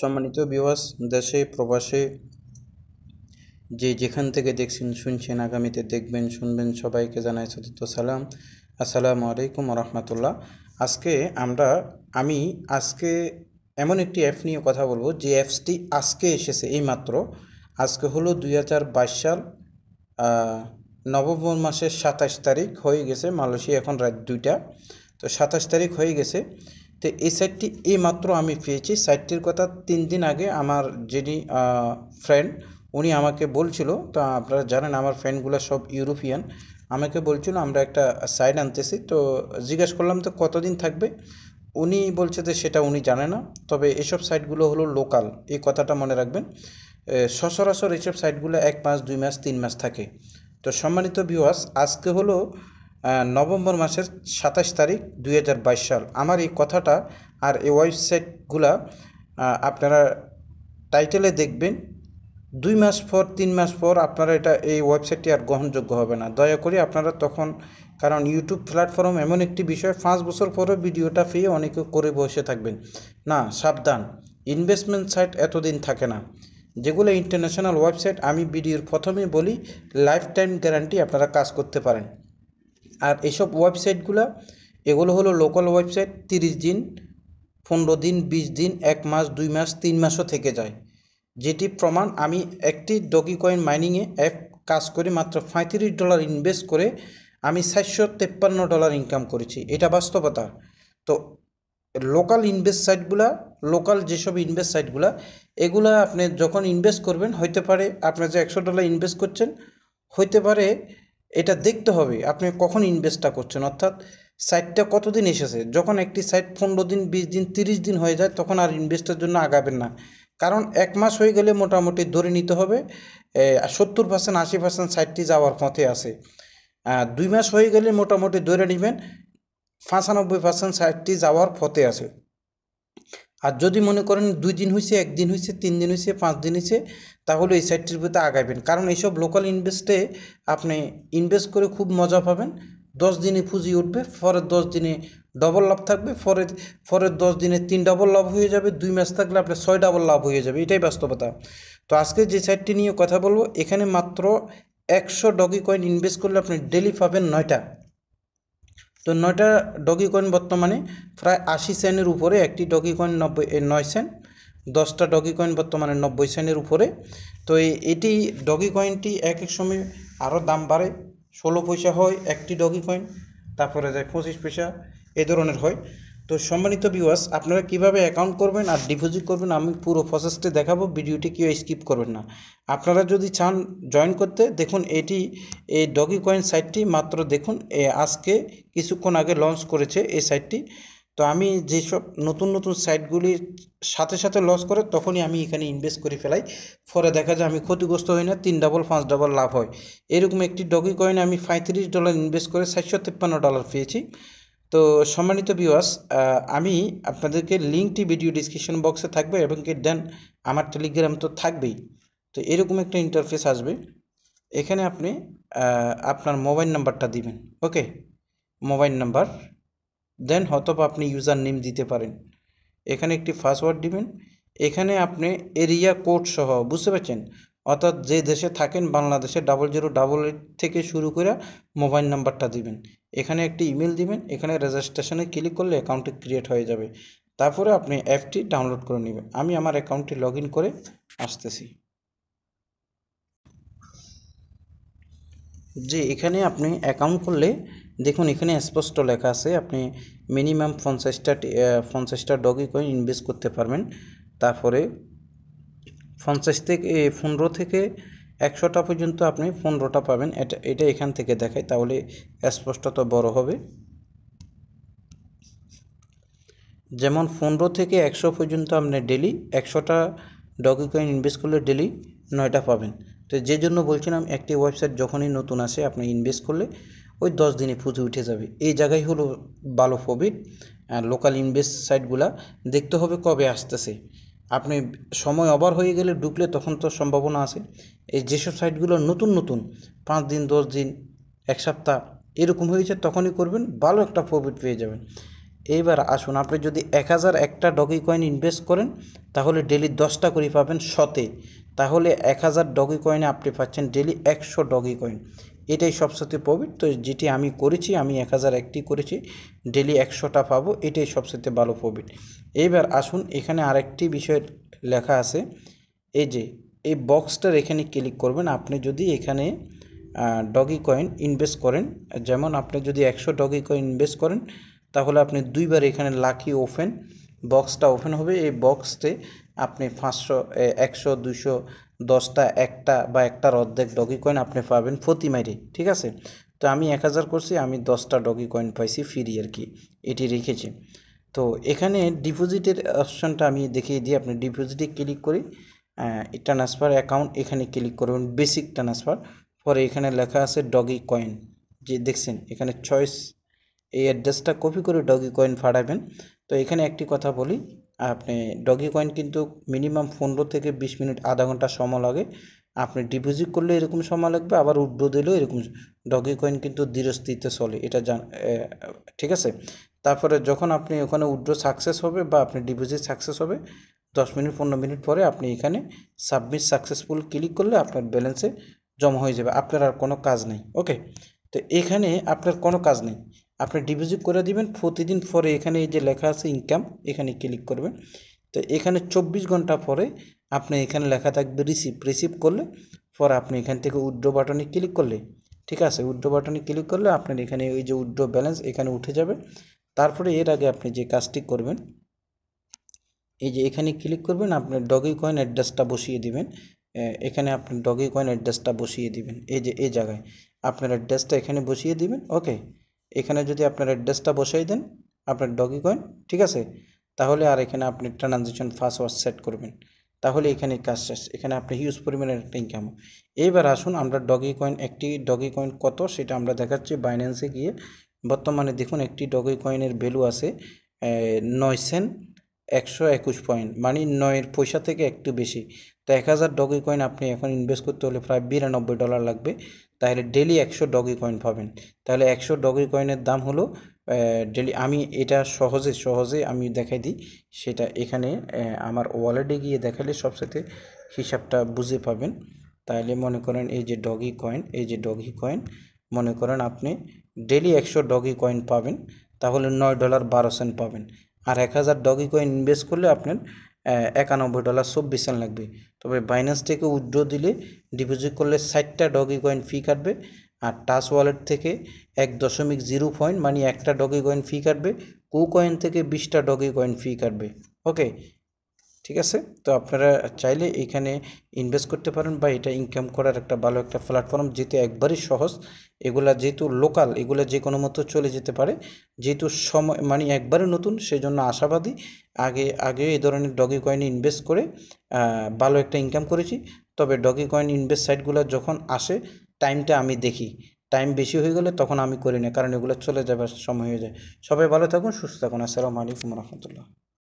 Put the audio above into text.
সম্মানিত বিবাস দেশে প্রবাসে যে যেখান থেকে দেখছেন শুনছেন আগামীতে দেখবেন শুনবেন সবাইকে জানাই সতীর্থ সালাম আসসালামু আলাইকুম রহমতুল্লাহ আজকে আমরা আমি আজকে এমন একটি অ্যাপ নিয়ে কথা বলবো যে অ্যাপসটি আজকে এসেছে এই মাত্র আজকে হলো দুই হাজার বাইশ সাল নভেম্বর মাসের সাতাশ তারিখ হয়ে গেছে মালয়েশিয়া এখন রাত দুইটা তো সাতাশ তারিখ হয়ে গেছে তো এই সাইটটি এই মাত্র আমি পেয়েছি সাইটটির কথা তিন দিন আগে আমার যিনি ফ্রেন্ড উনি আমাকে বলছিল তো আপনারা জানেন আমার ফ্রেন্ডগুলো সব ইউরোপিয়ান আমাকে বলছিল আমরা একটা সাইট আনতেছি তো জিজ্ঞেস করলাম তো কতদিন থাকবে উনি বলছে যে সেটা উনি জানে না তবে এসব সাইটগুলো হলো লোকাল এই কথাটা মনে রাখবেন সচরাচর এসব সাইটগুলো এক মাস দুই মাস তিন মাস থাকে তো সম্মানিত ভিউয়ার্স আজকে হলো নভেম্বর মাসের সাতাশ তারিখ দুই সাল আমার এই কথাটা আর এই ওয়েবসাইটগুলা আপনারা টাইটেলে দেখবেন দুই মাস পর তিন মাস পর আপনারা এটা এই ওয়েবসাইটটি আর গ্রহণযোগ্য হবে না দয়া করে আপনারা তখন কারণ ইউটিউব প্ল্যাটফর্ম এমন একটি বিষয় পাঁচ বছর পরে ভিডিওটা পেয়ে অনেকে করে বসে থাকবেন না সাবধান ইনভেস্টমেন্ট সাইট এতদিন থাকে না যেগুলো ইন্টারন্যাশনাল ওয়েবসাইট আমি ভিডিওর প্রথমে বলি লাইফ টাইম গ্যারান্টি আপনারা কাজ করতে পারেন আর এসব ওয়েবসাইটগুলো এগুলো হলো লোকাল ওয়েবসাইট তিরিশ দিন পনেরো দিন বিশ দিন এক মাস দুই মাস তিন মাসও থেকে যায় যেটি প্রমাণ আমি একটি ডগি কয়েন মাইনিংয়ে অ্যাপ কাজ করে মাত্র পঁয়ত্রিশ ডলার ইনভেস্ট করে আমি সাতশো তেপ্পান্ন ডলার ইনকাম করেছি এটা বাস্তবতা তো লোকাল ইনভেস্ট সাইটগুলা লোকাল যেসব ইনভেস্ট সাইটগুলা এগুলা আপনি যখন ইনভেস্ট করবেন হইতে পারে আপনার যে একশো ডলার ইনভেস্ট করছেন হইতে পারে এটা দেখতে হবে আপনি কখন ইনভেস্টটা করছেন অর্থাৎ সাইটটা কতদিন এসেছে যখন একটি সাইট পনেরো দিন বিশ দিন তিরিশ দিন হয়ে যায় তখন আর ইনভেস্টের জন্য আগাবেন না কারণ এক মাস হয়ে গেলে মোটামুটি ধরে নিতে হবে সত্তর পার্সেন্ট আশি পার্সেন্ট সাইটটি যাওয়ার পথে আছে দুই মাস হয়ে গেলে মোটামুটি ধরে নেবেন পঁচানব্বই পার্সেন্ট সাইটটি যাওয়ার পথে আছে আর যদি মনে করেন দুই দিন হয়েছে একদিন হয়েছে তিন দিন হয়েছে পাঁচ দিন হয়েছে তাহলে এই সাইটটির প্রতি আগাবেন কারণ এইসব লোকাল ইনভেস্টে আপনি ইনভেস্ট করে খুব মজা পাবেন দশ দিনে পুঁজি উঠবে পরের দশ দিনে ডবল লাভ থাকবে পরের পরের দশ দিনে তিন ডবল লাভ হয়ে যাবে দুই ম্যাচ থাকলে আপনার ছয় ডাবল লাভ হয়ে যাবে এটাই বাস্তবতা তো আজকে যে সাইটটি নিয়ে কথা বলবো এখানে মাত্র একশো ডগি কয়েন ইনভেস্ট করলে আপনি ডেলি পাবেন নয়টা তো নয়টা ডগি কয়েন বর্তমানে প্রায় আশি সেন্টের উপরে একটি ডগি কয়েন নব্বই নয় সেন্ট দশটা ডগি কয়েন বর্তমানে নব্বই সেন্টের উপরে তো এটি ডগি কয়েনটি এক এক সময় আরও দাম বাড়ে ষোলো পয়সা হয় একটি ডগি কয়েন তারপরে যায় পঁচিশ পয়সা এ ধরনের হয় তো সম্মানিত বিওয়াস আপনারা কিভাবে অ্যাকাউন্ট করবেন আর ডিপোজিট করবেন আমি পুরো প্রসেসটি দেখাবো ভিডিওটি কেউ স্কিপ করবেন না আপনারা যদি চান জয়েন করতে দেখুন এটি এই ডগি কয়েন সাইটটি মাত্র দেখুন এ আজকে কিছুক্ষণ আগে লঞ্চ করেছে এই সাইটটি তো আমি যেসব নতুন নতুন সাইটগুলির সাথে সাথে লস করে তখনই আমি এখানে ইনভেস্ট করে ফেলাই ফলে দেখা যায় আমি ক্ষতিগ্রস্ত হই না তিন ডাবল পাঁচ ডাবল লাভ হয় এরকম একটি ডগি কয়েন আমি পঁয়ত্রিশ ডলার ইনভেস্ট করে সাতশো তিপ্পান্ন ডলার পেয়েছি তো সম্মানিত ভিউয়ার্স আমি আপনাদেরকে লিঙ্কটি ভিডিও ডিসক্রিপশন বক্সে থাকবে এবং কি দেন আমার টেলিগ্রাম তো থাকবেই তো এরকম একটা ইন্টারফেস আসবে এখানে আপনি আপনার মোবাইল নাম্বারটা দিবেন ওকে মোবাইল নাম্বার দেন হয়তোবা আপনি ইউজার নেম দিতে পারেন এখানে একটি পাসওয়ার্ড দিবেন এখানে আপনি এরিয়া কোড সহ বুঝতে পারছেন অর্থাৎ যে দেশে থাকেন বাংলাদেশে ডাবল জিরো ডাবল এইট থেকে শুরু করে মোবাইল নাম্বারটা দিবেন এখানে একটি ইমেল দিবেন এখানে রেজিস্ট্রেশনে ক্লিক করলে অ্যাকাউন্টটি ক্রিয়েট হয়ে যাবে তারপরে আপনি অ্যাপটি ডাউনলোড করে নেবেন আমি আমার অ্যাকাউন্টটি লগ করে আসতেছি যে এখানে আপনি অ্যাকাউন্ট করলে দেখুন এখানে স্পষ্ট লেখা আছে আপনি মিনিমাম পঞ্চাশটা পঞ্চাশটা ডগি কয়েন ইনভেস্ট করতে পারবেন তারপরে পঞ্চাশ থেকে পনেরো থেকে একশোটা পর্যন্ত আপনি পনেরোটা পাবেন এটা এটা এখান থেকে দেখায় তাহলে স্পষ্টত বড় হবে যেমন পনেরো থেকে একশো পর্যন্ত আপনি ডেলি একশোটা ডগি কয়েন ইনভেস্ট করলে ডেলি নয়টা পাবেন তো যে জন্য বলছিলাম একটি ওয়েবসাইট যখনই নতুন আসে আপনি ইনভেস্ট করলে ওই দশ দিনে পুঁজি উঠে যাবে এই জায়গায় হলো ভালো প্রফিট আর লোকাল ইনভেস্ট সাইটগুলা দেখতে হবে কবে আসতেছে আপনি সময় ওভার হয়ে গেলে ঢুকলে তখন তো সম্ভাবনা আছে এই যেসব সাইটগুলো নতুন নতুন পাঁচ দিন দশ দিন এক সপ্তাহ এরকম হয়েছে তখনই করবেন ভালো একটা প্রফিট পেয়ে যাবেন এইবার আসুন আপনি যদি এক হাজার একটা ডগি কয়েন ইনভেস্ট করেন তাহলে ডেলি দশটা করে পাবেন শতে তাহলে এক হাজার ডগি কয়েনে আপনি পাচ্ছেন ডেলি একশো ডগি কয়েন এটাই সবসাথে প্রফিট তো যেটি আমি করেছি আমি এক হাজার একটি করেছি ডেলি একশোটা পাবো এটাই সবসাথে ভালো প্রফিট এইবার আসুন এখানে আরেকটি বিষয় লেখা আছে এই যে এই বক্সটার এখানে ক্লিক করবেন আপনি যদি এখানে ডগি কয়েন ইনভেস্ট করেন যেমন আপনি যদি একশো ডগি কয়েন ইনভেস্ট করেন তাহলে আপনি দুইবার এখানে লাকি ওপেন বক্সটা ওপেন হবে এই বক্সতে আপনি পাঁচশো একশো দুশো দশটা একটা বা একটার অর্ধেক ডগি কয়েন আপনি পাবেন প্রতি মাইরে ঠিক আছে তো আমি এক হাজার করছি আমি দশটা ডগি কয়েন পাইছি ফ্রি আর কি এটি রেখেছি তো এখানে ডিপোজিটের অপশনটা আমি দেখিয়ে দিই আপনি ডিপোজিটে ক্লিক করি ট্রান্সফার অ্যাকাউন্ট এখানে ক্লিক করবেন বেসিক ট্রান্সফার পরে এখানে লেখা আছে ডগি কয়েন যে দেখছেন এখানে চয়েস এই অ্যাড্রেসটা কপি করে ডগি কয়েন ফাড়াবেন তো এখানে একটি কথা বলি আপনি ডগি কয়েন কিন্তু মিনিমাম পনেরো থেকে বিশ মিনিট আধা ঘন্টা সময় লাগে আপনি ডিপোজিট করলে এরকম সময় লাগবে আবার উড্রো দিলেও এরকম ডগি কয়েন কিন্তু ধীরস্থিতে চলে এটা জান ঠিক আছে তারপরে যখন আপনি ওখানে উড্রো সাকসেস হবে বা আপনি ডিপোজিট সাকসেস হবে দশ মিনিট পনেরো মিনিট পরে আপনি এখানে সাবমিট সাকসেসফুল ক্লিক করলে আপনার ব্যালেন্সে জমা হয়ে যাবে আপনার আর কোনো কাজ নেই ওকে তো এখানে আপনার কোনো কাজ নেই আপনি ডিপোজিট করে দিবেন প্রতিদিন পরে এখানে এই যে লেখা আছে ইনকাম এখানে ক্লিক করবেন তো এখানে চব্বিশ ঘন্টা পরে আপনি এখানে লেখা থাকবে রিসিভ রিসিভ করলে পরে আপনি এখান থেকে উড্ডো বাটনে ক্লিক করলে ঠিক আছে উড্ডো বাটনে ক্লিক করলে আপনার এখানে ওই যে উড্ডো ব্যালেন্স এখানে উঠে যাবে তারপরে এর আগে আপনি যে কাজটি করবেন এই যে এখানে ক্লিক করবেন আপনার ডগি কয়েন অ্যাড্রেসটা বসিয়ে দিবেন এখানে আপনি ডগি কয়েন অ্যাড্রেসটা বসিয়ে দিবেন এই যে এই জায়গায় আপনার অ্যাড্রেসটা এখানে বসিয়ে দিবেন ওকে এখানে যদি আপনার অ্যাড্রেসটা বসাই দেন আপনার ডগি কয়েন ঠিক আছে তাহলে আর এখানে আপনি ট্রানজ্যাকশন পাসওয়ার্ড সেট করবেন তাহলে এখানে কাজ শেষ এখানে আপনি হিউজ পরিমাণের একটা ইনকাম এইবার আসুন আমরা ডগি কয়েন একটি ডগি কয়েন কত সেটা আমরা দেখাচ্ছি বাইন্যান্সে গিয়ে বর্তমানে দেখুন একটি ডগি কয়েনের ভ্যালু আছে নয় সেন একশো একুশ পয়েন্ট মানে নয়ের পয়সা থেকে একটু বেশি তো এক হাজার ডগি কয়েন আপনি এখন ইনভেস্ট করতে হলে প্রায় বিরানব্বই ডলার লাগবে তাহলে ডেলি একশো ডগি কয়েন পাবেন তাহলে একশো ডগি কয়েনের দাম হলো ডেলি আমি এটা সহজে সহজে আমি দেখাই দিই সেটা এখানে আমার ওয়ালেটে গিয়ে দেখালে সবসাথে হিসাবটা বুঝে পাবেন তাহলে মনে করেন এই যে ডগি কয়েন এই যে ডগি কয়েন মনে করেন আপনি ডেলি একশো ডগি কয়েন পাবেন তাহলে নয় ডলার বারো সেন্ট পাবেন আর এক হাজার ডগি কয়েন ইনভেস্ট করলে আপনার একানব্বই ডলার চব্বিশ সেন্ট লাগবে তবে বাইন্যান্স থেকে উইড্রো দিলে ডিপোজিট করলে ষাটটা ডগি কয়েন ফি কাটবে আর টাচ ওয়ালেট থেকে এক দশমিক জিরো পয়েন্ট মানে একটা ডগি কয়েন ফি কাটবে কু কয়েন থেকে বিশটা ডগি কয়েন ফি কাটবে ওকে ঠিক আছে তো আপনারা চাইলে এখানে ইনভেস্ট করতে পারেন বা এটা ইনকাম করার একটা ভালো একটা প্ল্যাটফর্ম যেহেতু একবারই সহজ এগুলা যেহেতু লোকাল এগুলা যে কোনো মতো চলে যেতে পারে যেহেতু সময় মানে একবারে নতুন সেজন্য আশাবাদী আগে আগে এই ধরনের ডগি কয়েনে ইনভেস্ট করে ভালো একটা ইনকাম করেছি তবে ডগি কয়েন ইনভেস্ট সাইটগুলো যখন আসে টাইমটা আমি দেখি টাইম বেশি হয়ে গেলে তখন আমি করি না কারণ এগুলো চলে যাবার সময় হয়ে যায় সবাই ভালো থাকুন সুস্থ থাকুন আসসালামু আলাইকুম রহমতুল্লাহ